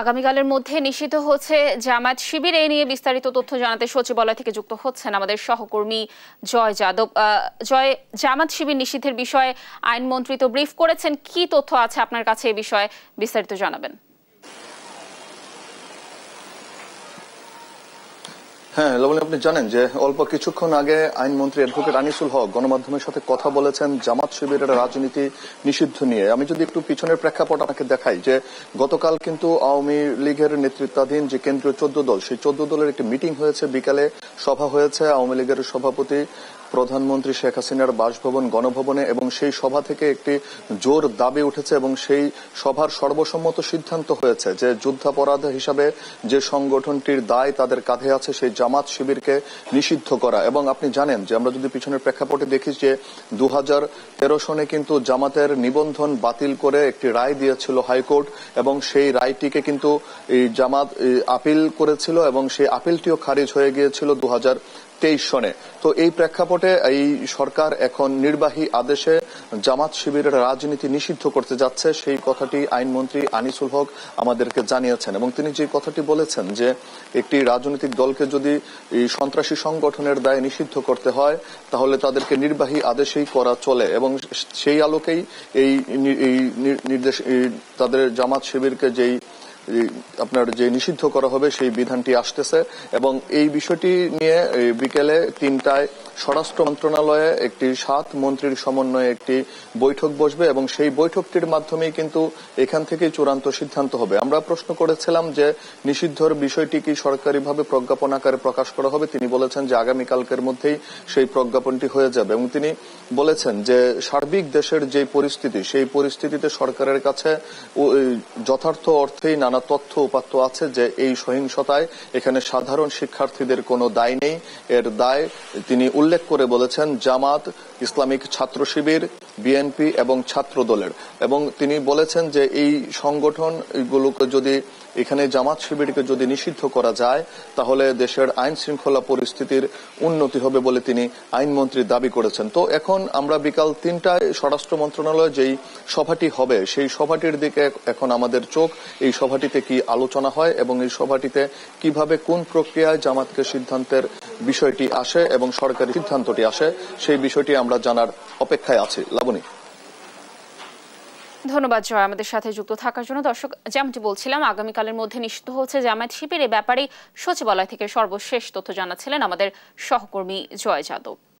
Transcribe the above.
আগামীকালের মধ্যে নিশ্চিত হচ্ছে জামাত শিবির এই নিয়ে বিস্তারিত তথ্য জানাতে সচিবালয় থেকে যুক্ত হচ্ছেন আমাদের সহকর্মী জয় যাদব জয় জামাত শিবির নিষিদ্ধের বিষয়ে আইনমন্ত্রী তো ব্রিফ করেছেন কি তথ্য আছে আপনার কাছে এ বিষয়ে বিস্তারিত জানাবেন হ্যাঁ লবণী আপনি জানেন যে অল্প কিছুক্ষণ আগে আইনমন্ত্রী অ্যাডভোকেট আনিসুল হক গণমাধ্যমের সাথে কথা বলেছেন জামাত শিবিরের রাজনীতি নিষিদ্ধ নিয়ে আমি যদি একটু পিছনের প্রেক্ষাপট আপনাকে দেখাই যে গতকাল কিন্তু আওয়ামী লীগের নেতৃত্বাধীন যে কেন্দ্রীয় চোদ্দ দল সেই চোদ্দ দলের একটি মিটিং হয়েছে বিকালে সভা হয়েছে আওয়ামী লীগের সভাপতি প্রধানমন্ত্রী শেখ হাসিনার বাসভবন গণভবনে এবং সেই সভা থেকে একটি জোর দাবি উঠেছে এবং সেই সভার সর্বসম্মত সিদ্ধান্ত হয়েছে যে যুদ্ধাপরাধ হিসাবে যে সংগঠনটির দায় তাদের কাঁধে আছে সেই জামাত শিবিরকে নিষিদ্ধ করা এবং আপনি জানেন যে আমরা যদি পিছনের প্রেক্ষাপটে দেখি যে দু হাজার সনে কিন্তু জামাতের নিবন্ধন বাতিল করে একটি রায় দিয়েছিল হাইকোর্ট এবং সেই রায়টিকে কিন্তু জামাত আপিল করেছিল এবং সেই আপিলটিও খারিজ হয়ে গিয়েছিল দু তেইশ সনে তো এই প্রেক্ষাপটে এই সরকার এখন নির্বাহী আদেশে জামাত শিবিরের রাজনীতি নিষিদ্ধ করতে যাচ্ছে সেই কথাটি আইনমন্ত্রী আনিসুল হক আমাদেরকে জানিয়েছেন এবং তিনি যে কথাটি বলেছেন যে একটি রাজনৈতিক দলকে যদি সন্ত্রাসী সংগঠনের দায় নিষিদ্ধ করতে হয় তাহলে তাদেরকে নির্বাহী আদেশেই করা চলে এবং সেই আলোকেই এই নির্দেশ তাদের জামাত শিবিরকে যেই আপনার যে নিষিদ্ধ করা হবে সেই বিধানটি আসতেছে এবং এই বিষয়টি নিয়ে বিকেলে তিনটায় স্বরাষ্ট্র মন্ত্রণালয়ে একটি সাত মন্ত্রীর সমন্বয়ে একটি বৈঠক বসবে এবং সেই বৈঠকটির মাধ্যমেই কিন্তু এখান থেকে চূড়ান্ত সিদ্ধান্ত হবে আমরা প্রশ্ন করেছিলাম যে নিষিদ্ধর বিষয়টি কি সরকারিভাবে প্রজ্ঞাপন আকারে প্রকাশ করা হবে তিনি বলেছেন যে আগামীকালকের মধ্যেই সেই প্রজ্ঞাপনটি হয়ে যাবে এবং তিনি বলেছেন যে সার্বিক দেশের যে পরিস্থিতি সেই পরিস্থিতিতে সরকারের কাছে যথার্থ অর্থেই নানা নানা তথ্য উপাত্ত আছে যে এই সহিংসতায় এখানে সাধারণ শিক্ষার্থীদের কোনো দায় নেই এর দায় তিনি উল্লেখ করে বলেছেন জামাত ইসলামিক ছাত্র শিবির বিএনপি এবং ছাত্র দলের এবং তিনি বলেছেন যে এই সংগঠনগুলোকে যদি এখানে জামাত শিবিরকে যদি নিষিদ্ধ করা যায় তাহলে দেশের আইন শৃঙ্খলা পরিস্থিতির উন্নতি হবে বলে তিনি আইনমন্ত্রী দাবি করেছেন তো এখন আমরা বিকাল তিনটায় স্বরাষ্ট্র মন্ত্রণালয়ে যেই সভাটি হবে সেই সভাটির দিকে এখন আমাদের চোখ এই সভাটি সভাটিতে কি আলোচনা হয় এবং এই সভাটিতে কিভাবে কোন প্রক্রিয়ায় জামাতকে সিদ্ধান্তের বিষয়টি আসে এবং সরকারি সিদ্ধান্তটি আসে সেই বিষয়টি আমরা জানার অপেক্ষায় আছি লাবণী ধন্যবাদ জয় আমাদের সাথে যুক্ত থাকার জন্য দর্শক যেমনটি বলছিলাম আগামীকালের মধ্যে নিষিদ্ধ হচ্ছে জামায়াত শিবির এ ব্যাপারে সচিবালয় থেকে সর্বশেষ তথ্য জানাচ্ছিলেন আমাদের সহকর্মী জয় যাদব